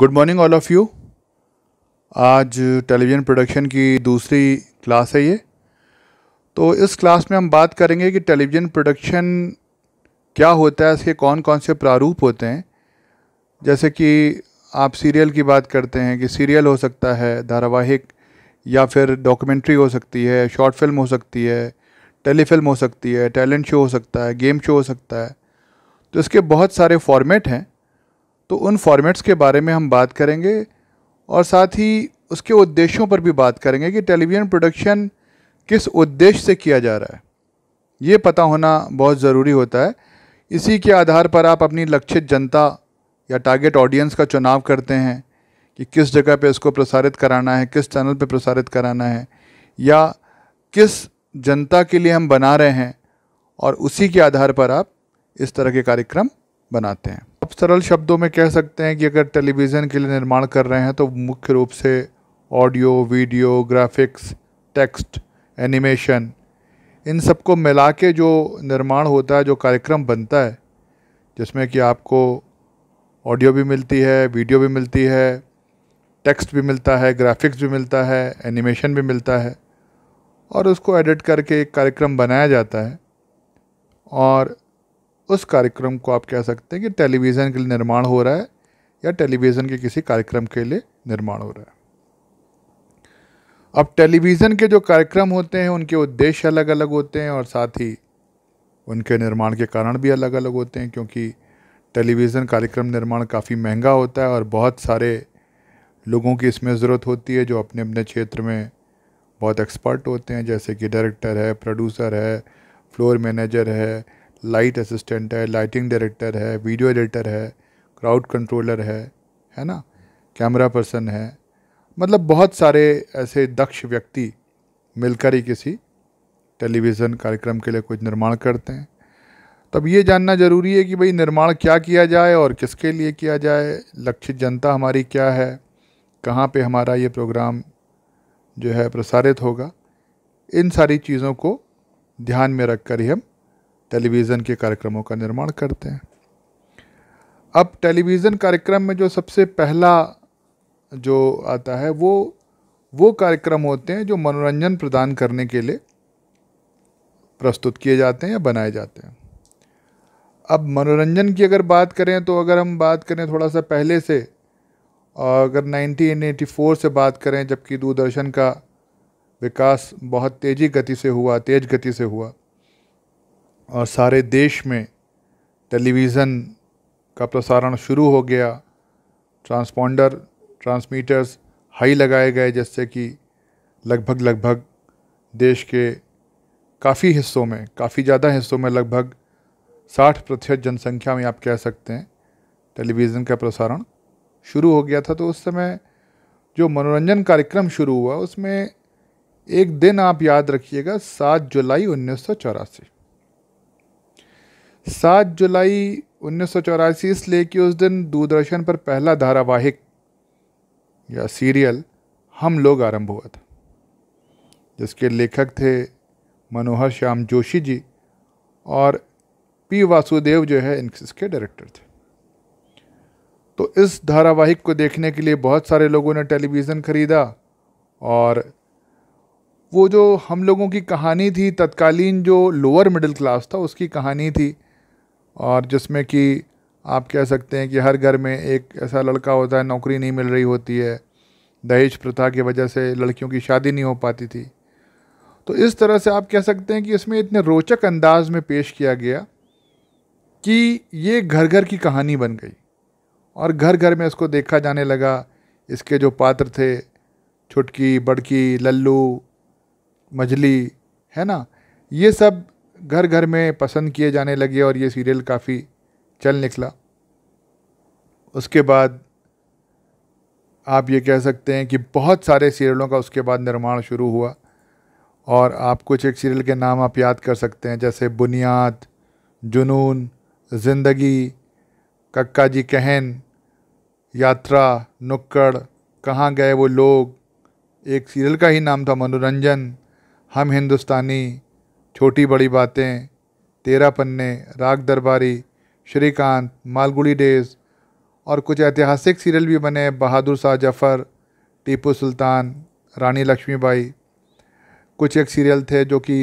good morning all of you आज television production की दूसरी क्लास है ये तो इस क्लास में हम बात करेंगे कि टेलीविज़न प्रोडक्शन क्या होता है इसके कौन कौन से प्रारूप होते हैं जैसे कि आप सीरियल की बात करते हैं कि सीरियल हो सकता है धारावाहिक या फिर डॉक्यूमेंट्री हो सकती है शॉर्ट फिल्म हो सकती है टेलीफिल्म हो सकती है टैलेंट शो हो सकता है गेम शो हो सकता है तो इसके बहुत सारे फॉर्मेट हैं तो उन फॉर्मेट्स के बारे में हम बात करेंगे और साथ ही उसके उद्देश्यों पर भी बात करेंगे कि टेलीविज़न प्रोडक्शन किस उद्देश्य से किया जा रहा है ये पता होना बहुत ज़रूरी होता है इसी के आधार पर आप अपनी लक्षित जनता या टारगेट ऑडियंस का चुनाव करते हैं कि किस जगह पे इसको प्रसारित कराना है किस चैनल पे प्रसारित कराना है या किस जनता के लिए हम बना रहे हैं और उसी के आधार पर आप इस तरह के कार्यक्रम बनाते हैं आप सरल शब्दों में कह सकते हैं कि अगर टेलीविज़न के लिए निर्माण कर रहे हैं तो मुख्य रूप से audio video graphics text animation इन सबको मिला के जो निर्माण होता है जो कार्यक्रम बनता है जिसमें कि आपको ऑडियो भी मिलती है वीडियो भी मिलती है टेक्स्ट भी मिलता है ग्राफिक्स भी मिलता है एनिमेशन भी मिलता है और उसको एडिट करके एक कार्यक्रम बनाया जाता है और उस कार्यक्रम को आप कह सकते हैं कि टेलीविज़न के लिए निर्माण हो रहा है या टेलीविज़न के किसी कार्यक्रम के लिए निर्माण हो रहा है अब टेलीविज़न के जो कार्यक्रम होते हैं उनके उद्देश्य अलग अलग होते हैं और साथ ही उनके निर्माण के कारण भी अलग अलग होते हैं क्योंकि टेलीविज़न कार्यक्रम निर्माण काफ़ी महंगा होता है और बहुत सारे लोगों की इसमें ज़रूरत होती है जो अपने अपने क्षेत्र में बहुत एक्सपर्ट होते हैं जैसे कि डायरेक्टर है प्रोड्यूसर है फ्लोर मैनेजर है लाइट असिस्टेंट है लाइटिंग डायरेक्टर है वीडियो एडिटर है क्राउड कंट्रोलर है है ना कैमरा पर्सन है मतलब बहुत सारे ऐसे दक्ष व्यक्ति मिलकर ही किसी टेलीविज़न कार्यक्रम के लिए कुछ निर्माण करते हैं तब ये जानना ज़रूरी है कि भाई निर्माण क्या किया जाए और किसके लिए किया जाए लक्षित जनता हमारी क्या है कहाँ पे हमारा ये प्रोग्राम जो है प्रसारित होगा इन सारी चीज़ों को ध्यान में रख कर ही हम टेलीविज़न के कार्यक्रमों का निर्माण करते हैं अब टेलीविज़न कार्यक्रम में जो सबसे पहला जो आता है वो वो कार्यक्रम होते हैं जो मनोरंजन प्रदान करने के लिए प्रस्तुत किए जाते हैं या बनाए जाते हैं अब मनोरंजन की अगर बात करें तो अगर हम बात करें थोड़ा सा पहले से अगर 1984 से बात करें जबकि दूरदर्शन का विकास बहुत तेज़ी गति से हुआ तेज़ गति से हुआ और सारे देश में टेलीविज़न का प्रसारण शुरू हो गया ट्रांसपोंडर ट्रांसमीटर्स हाई लगाए गए जिससे कि लगभग लगभग देश के काफ़ी हिस्सों में काफ़ी ज़्यादा हिस्सों में लगभग 60 प्रतिशत जनसंख्या में आप कह सकते हैं टेलीविज़न का प्रसारण शुरू हो गया था तो उस समय जो मनोरंजन कार्यक्रम शुरू हुआ उसमें एक दिन आप याद रखिएगा सात जुलाई उन्नीस सौ चौरासी सात जुलाई उन्नीस सौ चौरासी इसलिए कि उस दिन दूरदर्शन पर पहला धारावाहिक या सीरियल हम लोग आरंभ हुआ था जिसके लेखक थे मनोहर श्याम जोशी जी और पी वासुदेव जो है इसके डायरेक्टर थे तो इस धारावाहिक को देखने के लिए बहुत सारे लोगों ने टेलीविज़न ख़रीदा और वो जो हम लोगों की कहानी थी तत्कालीन जो लोअर मिडिल क्लास था उसकी कहानी थी और जिसमें कि आप कह सकते हैं कि हर घर में एक ऐसा लड़का होता है नौकरी नहीं मिल रही होती है दहेज प्रथा की वजह से लड़कियों की शादी नहीं हो पाती थी तो इस तरह से आप कह सकते हैं कि इसमें इतने रोचक अंदाज में पेश किया गया कि ये घर घर की कहानी बन गई और घर घर में इसको देखा जाने लगा इसके जो पात्र थे छुटकी बड़की लल्लू मजली है ना ये सब घर घर में पसंद किए जाने लगे और ये सीरियल काफ़ी चल निकला उसके बाद आप ये कह सकते हैं कि बहुत सारे सीरियलों का उसके बाद निर्माण शुरू हुआ और आप कुछ एक सीरियल के नाम आप याद कर सकते हैं जैसे बुनियाद जुनून ज़िंदगी कक्का जी कहन यात्रा नुक्कड़ कहाँ गए वो लोग एक सीरियल का ही नाम था मनोरंजन हम हिंदुस्तानी छोटी बड़ी बातें तेरा पन्ने राग दरबारी श्रीकांत मालगुड़ी डेज और कुछ ऐतिहासिक सीरियल भी बने बहादुर शाह जफ़र टीपू सुल्तान रानी लक्ष्मीबाई कुछ एक सीरियल थे जो कि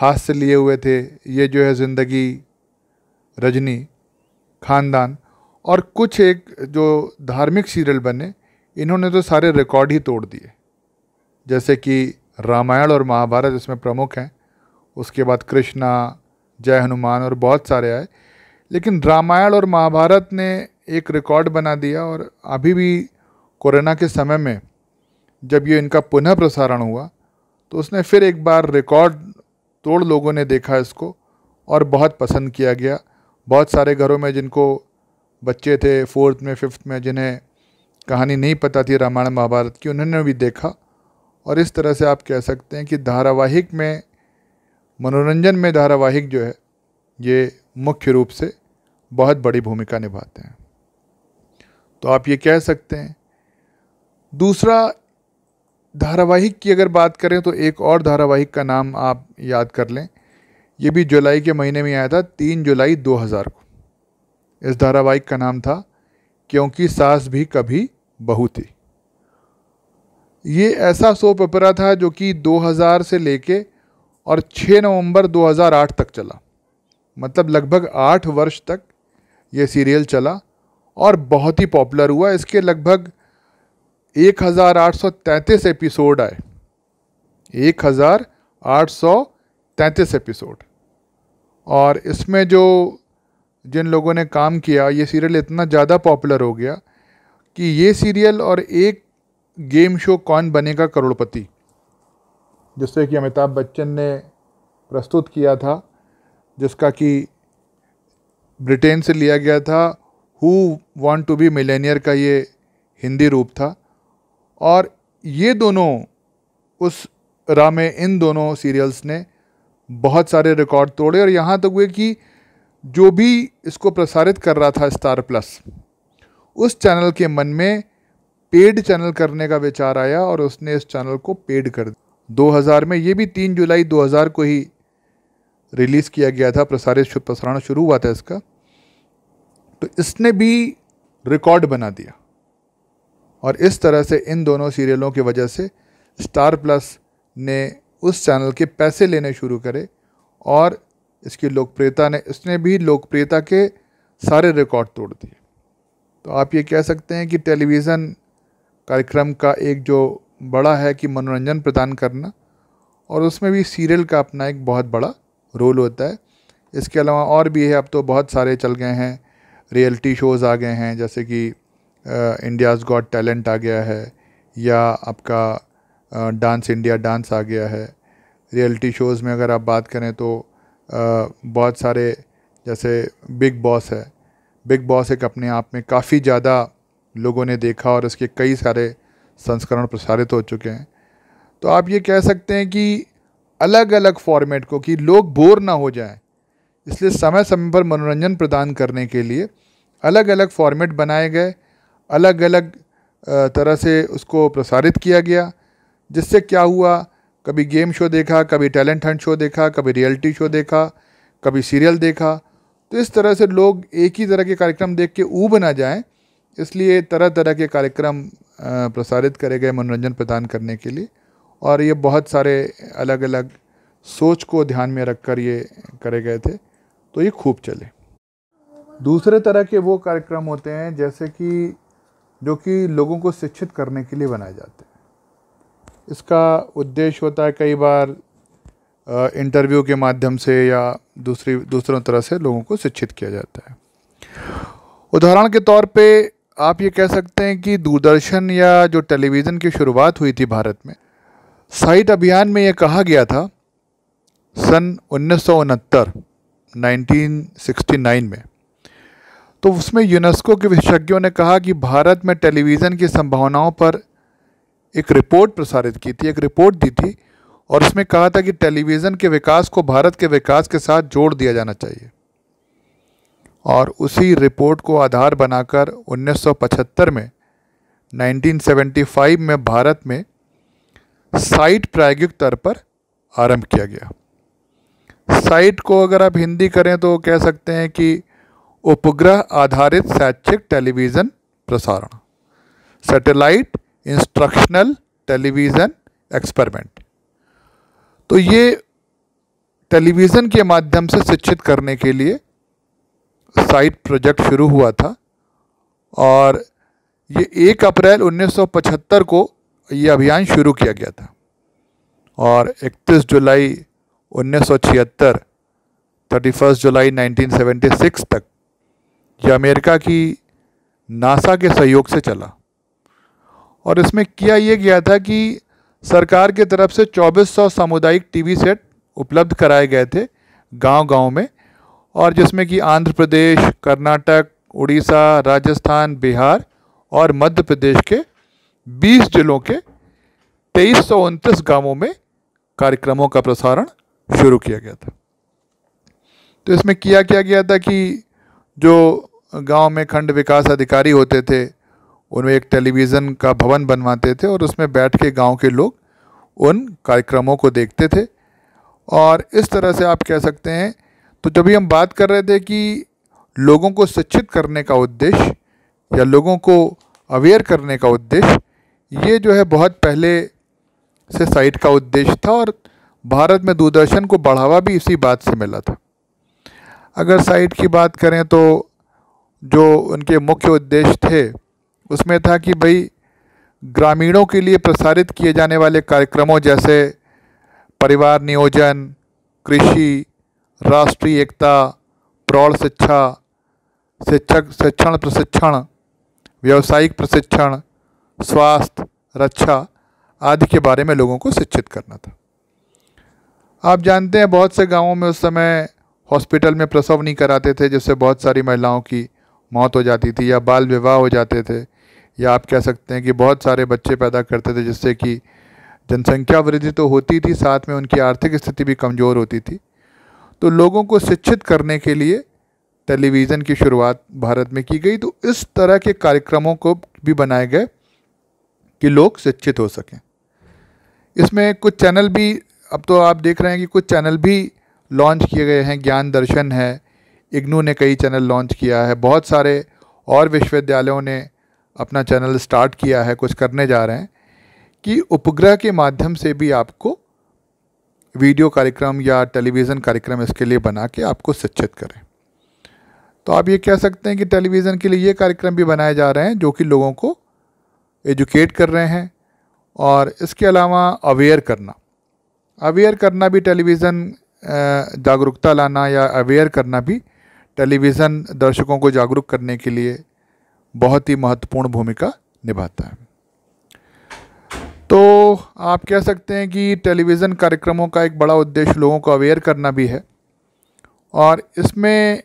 हाथ से लिए हुए थे ये जो है ज़िंदगी रजनी ख़ानदान और कुछ एक जो धार्मिक सीरियल बने इन्होंने तो सारे रिकॉर्ड ही तोड़ दिए जैसे कि रामायण और महाभारत इसमें प्रमुख हैं उसके बाद कृष्णा जय हनुमान और बहुत सारे आए लेकिन रामायण और महाभारत ने एक रिकॉर्ड बना दिया और अभी भी कोरोना के समय में जब ये इनका पुनः प्रसारण हुआ तो उसने फिर एक बार रिकॉर्ड तोड़ लोगों ने देखा इसको और बहुत पसंद किया गया बहुत सारे घरों में जिनको बच्चे थे फोर्थ में फिफ्थ में जिन्हें कहानी नहीं पता थी रामायण महाभारत की उन्होंने भी देखा और इस तरह से आप कह सकते हैं कि धारावाहिक में मनोरंजन में धारावाहिक जो है ये मुख्य रूप से बहुत बड़ी भूमिका निभाते हैं तो आप ये कह सकते हैं दूसरा धारावाहिक की अगर बात करें तो एक और धारावाहिक का नाम आप याद कर लें ये भी जुलाई के महीने में आया था तीन जुलाई 2000 को इस धारावाहिक का नाम था क्योंकि सास भी कभी बहु थी ये ऐसा सोप अपरा था जो कि 2000 से लेके और 6 नवंबर 2008 तक चला मतलब लगभग आठ वर्ष तक ये सीरियल चला और बहुत ही पॉपुलर हुआ इसके लगभग 1833 एपिसोड आए 1833 एपिसोड और इसमें जो जिन लोगों ने काम किया ये सीरियल इतना ज़्यादा पॉपुलर हो गया कि ये सीरियल और एक गेम शो कौन बनेगा करोड़पति जिससे कि अमिताभ बच्चन ने प्रस्तुत किया था जिसका कि ब्रिटेन से लिया गया था who want to be millionaire का ये हिंदी रूप था और ये दोनों उस राह में इन दोनों सीरियल्स ने बहुत सारे रिकॉर्ड तोड़े और यहाँ तक हुए कि जो भी इसको प्रसारित कर रहा था स्टार प्लस उस चैनल के मन में पेड चैनल करने का विचार आया और उसने इस चैनल को पेड कर दिया 2000 में ये भी तीन जुलाई 2000 को ही रिलीज़ किया गया था प्रसारित प्रसारण शुरू हुआ था इसका तो इसने भी रिकॉर्ड बना दिया और इस तरह से इन दोनों सीरियलों की वजह से स्टार प्लस ने उस चैनल के पैसे लेने शुरू करे और इसकी लोकप्रियता ने इसने भी लोकप्रियता के सारे रिकॉर्ड तोड़ दिए तो आप ये कह सकते हैं कि टेलीविज़न कार्यक्रम का एक जो बड़ा है कि मनोरंजन प्रदान करना और उसमें भी सीरियल का अपना एक बहुत बड़ा रोल होता है इसके अलावा और भी है अब तो बहुत सारे चल गए हैं रियलिटी शोज़ आ गए हैं जैसे कि इंडियाज़ गॉड टैलेंट आ गया है या आपका डांस इंडिया डांस आ गया है रियलिटी शोज़ में अगर आप बात करें तो आ, बहुत सारे जैसे बिग बॉस है बिग बॉस एक अपने आप में काफ़ी ज़्यादा लोगों ने देखा और इसके कई सारे संस्करण प्रसारित हो चुके हैं तो आप ये कह सकते हैं कि अलग अलग फॉर्मेट को कि लोग बोर ना हो जाएं इसलिए समय समय पर मनोरंजन प्रदान करने के लिए अलग अलग फॉर्मेट बनाए गए अलग अलग तरह से उसको प्रसारित किया गया जिससे क्या हुआ कभी गेम शो देखा कभी टैलेंट हंट शो देखा कभी रियलिटी शो देखा कभी सीरियल देखा तो इस तरह से लोग एक ही तरह के कार्यक्रम देख के ऊब ना जाएं इसलिए तरह तरह के कार्यक्रम प्रसारित करे गए मनोरंजन प्रदान करने के लिए और ये बहुत सारे अलग अलग सोच को ध्यान में रख कर ये करे गए थे तो ये खूब चले दूसरे तरह के वो कार्यक्रम होते हैं जैसे कि जो कि लोगों को शिक्षित करने के लिए बनाए जाते हैं इसका उद्देश्य होता है कई बार इंटरव्यू के माध्यम से या दूसरी दूसरों तरह से लोगों को शिक्षित किया जाता है उदाहरण के तौर पे आप ये कह सकते हैं कि दूरदर्शन या जो टेलीविज़न की शुरुआत हुई थी भारत में साइट अभियान में यह कहा गया था सन उन्नीस 1969 में तो उसमें यूनेस्को के विशेषज्ञों ने कहा कि भारत में टेलीविज़न की संभावनाओं पर एक रिपोर्ट प्रसारित की थी एक रिपोर्ट दी थी और उसमें कहा था कि टेलीविज़न के विकास को भारत के विकास के साथ जोड़ दिया जाना चाहिए और उसी रिपोर्ट को आधार बनाकर 1975 में 1975 में भारत में साइट प्रायोगिक तौर पर आरंभ किया गया साइट को अगर आप हिंदी करें तो कह सकते हैं कि उपग्रह आधारित शैक्षिक टेलीविज़न प्रसारण सैटेलाइट इंस्ट्रक्शनल टेलीविज़न एक्सपेरिमेंट तो ये टेलीविज़न के माध्यम से शिक्षित करने के लिए साइट प्रोजेक्ट शुरू हुआ था और ये एक अप्रैल 1975 को ये अभियान शुरू किया गया था और 31 जुलाई 1976 31 जुलाई 1976 तक यह अमेरिका की नासा के सहयोग से चला और इसमें किया यह गया था कि सरकार की तरफ से 2400 सामुदायिक टीवी सेट उपलब्ध कराए गए थे गांव-गांव में और जिसमें कि आंध्र प्रदेश कर्नाटक उड़ीसा राजस्थान बिहार और मध्य प्रदेश के 20 जिलों के तेईस गांवों में कार्यक्रमों का प्रसारण शुरू किया गया था तो इसमें किया क्या गया था कि जो गांव में खंड विकास अधिकारी होते थे उनमें एक टेलीविज़न का भवन बनवाते थे और उसमें बैठ के गांव के लोग उन कार्यक्रमों को देखते थे और इस तरह से आप कह सकते हैं तो जब हम बात कर रहे थे कि लोगों को शिक्षित करने का उद्देश्य या लोगों को अवेयर करने का उद्देश्य ये जो है बहुत पहले से साइट का उद्देश्य था और भारत में दूरदर्शन को बढ़ावा भी इसी बात से मिला था अगर साइट की बात करें तो जो उनके मुख्य उद्देश्य थे उसमें था कि भाई ग्रामीणों के लिए प्रसारित किए जाने वाले कार्यक्रमों जैसे परिवार नियोजन कृषि राष्ट्रीय एकता प्रौढ़ शिक्षा शिक्षक शिक्षण प्रशिक्षण व्यावसायिक प्रशिक्षण स्वास्थ्य रक्षा आदि के बारे में लोगों को शिक्षित करना था आप जानते हैं बहुत से गांवों में उस समय हॉस्पिटल में प्रसव नहीं कराते थे जिससे बहुत सारी महिलाओं की मौत हो जाती थी या बाल विवाह हो जाते थे या आप कह सकते हैं कि बहुत सारे बच्चे पैदा करते थे जिससे कि जनसंख्या वृद्धि तो होती थी साथ में उनकी आर्थिक स्थिति भी कमज़ोर होती थी तो लोगों को शिक्षित करने के लिए टेलीविज़न की शुरुआत भारत में की गई तो इस तरह के कार्यक्रमों को भी बनाए गए कि लोग शिक्षित हो सकें इसमें कुछ चैनल भी अब तो आप देख रहे हैं कि कुछ चैनल भी लॉन्च किए गए हैं ज्ञान दर्शन है इग्नू ने कई चैनल लॉन्च किया है बहुत सारे और विश्वविद्यालयों ने अपना चैनल स्टार्ट किया है कुछ करने जा रहे हैं कि उपग्रह के माध्यम से भी आपको वीडियो कार्यक्रम या टेलीविज़न कार्यक्रम इसके लिए बना के आपको शिक्षित करें तो आप ये कह सकते हैं कि टेलीविज़न के लिए ये कार्यक्रम भी बनाए जा रहे हैं जो कि लोगों को एजुकेट कर रहे हैं और इसके अलावा अवेयर करना अवेयर करना भी टेलीविज़न जागरूकता लाना या अवेयर करना भी टेलीविज़न दर्शकों को जागरूक करने के लिए बहुत ही महत्वपूर्ण भूमिका निभाता है तो आप कह सकते हैं कि टेलीविज़न कार्यक्रमों का एक बड़ा उद्देश्य लोगों को अवेयर करना भी है और इसमें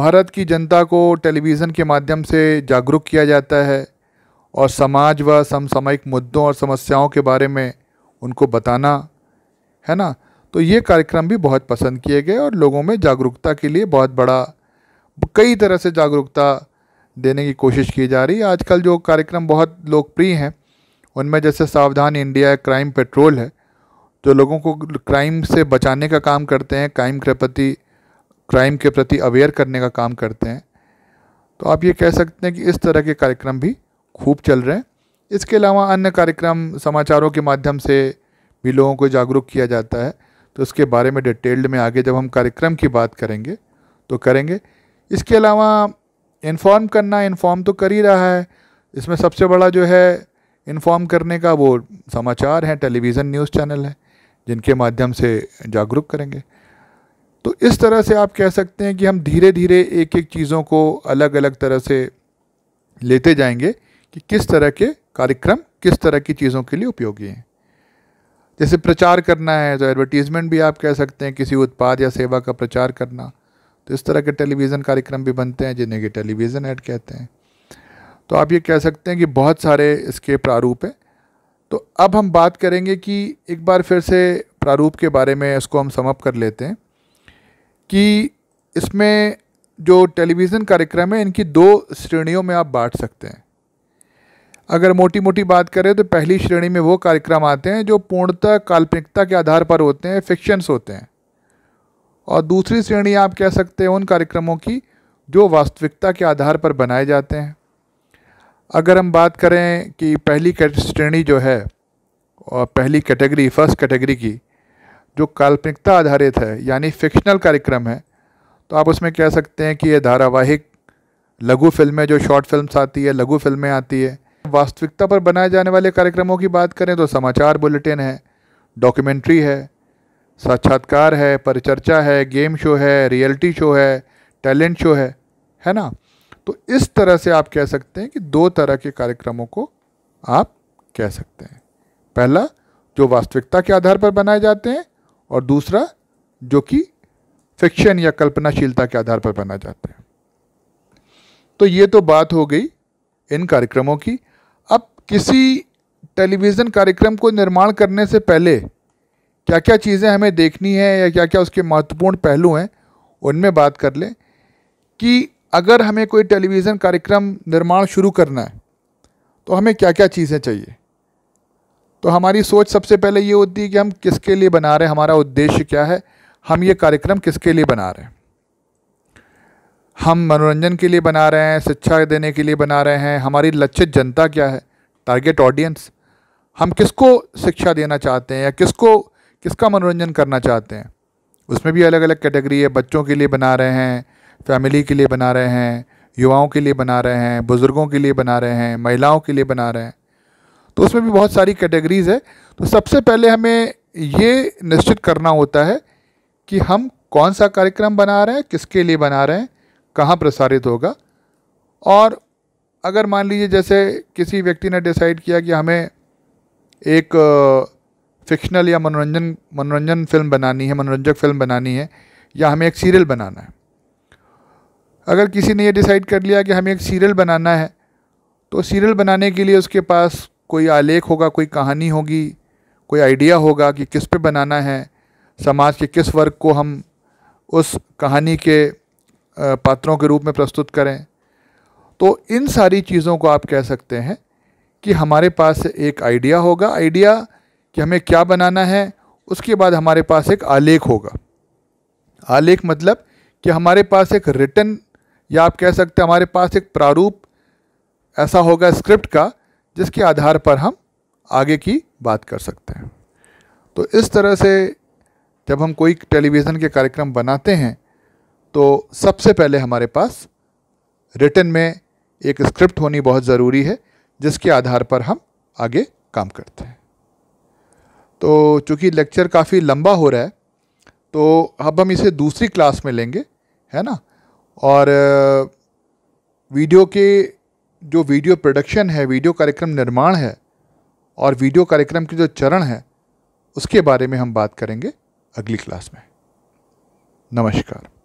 भारत की जनता को टेलीविज़न के माध्यम से जागरूक किया जाता है और समाज व समसामयिक मुद्दों और समस्याओं के बारे में उनको बताना है ना तो ये कार्यक्रम भी बहुत पसंद किए गए और लोगों में जागरूकता के लिए बहुत बड़ा कई तरह से जागरूकता देने की कोशिश की जा रही है आजकल जो कार्यक्रम बहुत लोकप्रिय हैं उनमें जैसे सावधान इंडिया क्राइम पेट्रोल है जो लोगों को क्राइम से बचाने का काम करते हैं क्राइम के प्रति क्राइम के प्रति अवेयर करने का काम करते हैं तो आप ये कह सकते हैं कि इस तरह के कार्यक्रम भी खूब चल रहे हैं इसके अलावा अन्य कार्यक्रम समाचारों के माध्यम से भी लोगों को जागरूक किया जाता है तो इसके बारे में डिटेल्ड में आगे जब हम कार्यक्रम की बात करेंगे तो करेंगे इसके अलावा इन्फॉर्म करना इन्फॉर्म तो कर ही रहा है इसमें सबसे बड़ा जो है इन्फॉर्म करने का वो समाचार है टेलीविज़न न्यूज़ चैनल है जिनके माध्यम से जागरूक करेंगे तो इस तरह से आप कह सकते हैं कि हम धीरे धीरे एक एक चीज़ों को अलग अलग तरह से लेते जाएंगे कि किस तरह के कार्यक्रम किस तरह की चीज़ों के लिए उपयोगी हैं जैसे प्रचार करना है तो एडवर्टीज़मेंट भी आप कह सकते हैं किसी उत्पाद या सेवा का प्रचार करना तो इस तरह के टेलीविज़न कार्यक्रम भी बनते हैं जिन्हें कि टेलीविज़न ऐड कहते हैं तो आप ये कह सकते हैं कि बहुत सारे इसके प्रारूप हैं तो अब हम बात करेंगे कि एक बार फिर से प्रारूप के बारे में इसको हम समअप कर लेते हैं कि इसमें जो टेलीविज़न कार्यक्रम है इनकी दो श्रेणियों में आप बांट सकते हैं अगर मोटी मोटी बात करें तो पहली श्रेणी में वो कार्यक्रम आते हैं जो पूर्णतः काल्पनिकता के आधार पर होते हैं फिक्शंस होते हैं और दूसरी श्रेणी आप कह सकते हैं उन कार्यक्रमों की जो वास्तविकता के आधार पर बनाए जाते हैं अगर हम बात करें कि पहली श्रेणी जो है और पहली कैटेगरी फर्स्ट कैटेगरी की जो काल्पनिकता आधारित है यानी फिक्शनल कार्यक्रम है तो आप उसमें कह सकते हैं कि ये धारावाहिक लघु फिल्में जो शॉर्ट फिल्म्स आती है लघु फिल्में आती है वास्तविकता पर बनाए जाने वाले कार्यक्रमों की बात करें तो समाचार बुलेटिन है डॉक्यूमेंट्री है साक्षात्कार है परिचर्चा है गेम शो है रियलिटी शो है टैलेंट शो है है ना तो इस तरह से आप कह सकते हैं कि दो तरह के कार्यक्रमों को आप कह सकते हैं पहला जो वास्तविकता के आधार पर बनाए जाते हैं और दूसरा जो कि फिक्शन या कल्पनाशीलता के आधार पर बनाए जाते हैं तो ये तो बात हो गई इन कार्यक्रमों की अब किसी टेलीविज़न कार्यक्रम को निर्माण करने से पहले क्या क्या चीज़ें हमें देखनी है या क्या क्या उसके महत्वपूर्ण पहलू हैं उनमें बात कर लें कि अगर हमें कोई टेलीविज़न कार्यक्रम निर्माण शुरू करना है तो हमें क्या क्या चीज़ें चाहिए तो हमारी सोच सबसे पहले ये होती है कि हम किसके लिए बना रहे हैं हमारा उद्देश्य क्या है हम ये कार्यक्रम किसके लिए बना रहे हैं हम मनोरंजन के लिए बना रहे हैं शिक्षा देने के लिए बना रहे हैं हमारी लक्षित जनता क्या है टारगेट ऑडियंस हम किसको शिक्षा देना चाहते हैं या किसको किसका मनोरंजन करना चाहते हैं उसमें भी अलग अलग कैटेगरी है बच्चों के लिए बना रहे हैं फैमिली के लिए बना रहे हैं युवाओं के लिए बना रहे हैं बुज़ुर्गों के लिए बना रहे हैं महिलाओं के लिए बना रहे हैं तो उसमें भी बहुत सारी कैटेगरीज़ है तो सबसे पहले हमें ये निश्चित करना होता है कि हम कौन सा कार्यक्रम बना रहे हैं किसके लिए बना रहे हैं कहाँ प्रसारित होगा और अगर मान लीजिए जैसे किसी व्यक्ति ने डिसाइड किया कि हमें एक फिक्शनल या मनोरंजन मनोरंजन फिल्म बनानी है मनोरंजक फिल्म बनानी है या हमें एक सीरियल बनाना है अगर किसी ने ये डिसाइड कर लिया कि हमें एक सीरियल बनाना है तो सीरियल बनाने के लिए उसके पास कोई आलेख होगा कोई कहानी होगी कोई आइडिया होगा कि किस पे बनाना है समाज के किस वर्ग को हम उस कहानी के पात्रों के रूप में प्रस्तुत करें तो इन सारी चीज़ों को आप कह सकते हैं कि हमारे पास एक आइडिया होगा आइडिया कि हमें क्या बनाना है उसके बाद हमारे पास एक आलेख होगा आलेख मतलब कि हमारे पास एक रिटर्न या आप कह सकते हैं हमारे पास एक प्रारूप ऐसा होगा स्क्रिप्ट का जिसके आधार पर हम आगे की बात कर सकते हैं तो इस तरह से जब हम कोई टेलीविज़न के कार्यक्रम बनाते हैं तो सबसे पहले हमारे पास रिटर्न में एक स्क्रिप्ट होनी बहुत ज़रूरी है जिसके आधार पर हम आगे काम करते हैं तो चूँकि लेक्चर काफ़ी लंबा हो रहा है तो अब हम इसे दूसरी क्लास में लेंगे है ना और वीडियो के जो वीडियो प्रोडक्शन है वीडियो कार्यक्रम निर्माण है और वीडियो कार्यक्रम के जो चरण है उसके बारे में हम बात करेंगे अगली क्लास में नमस्कार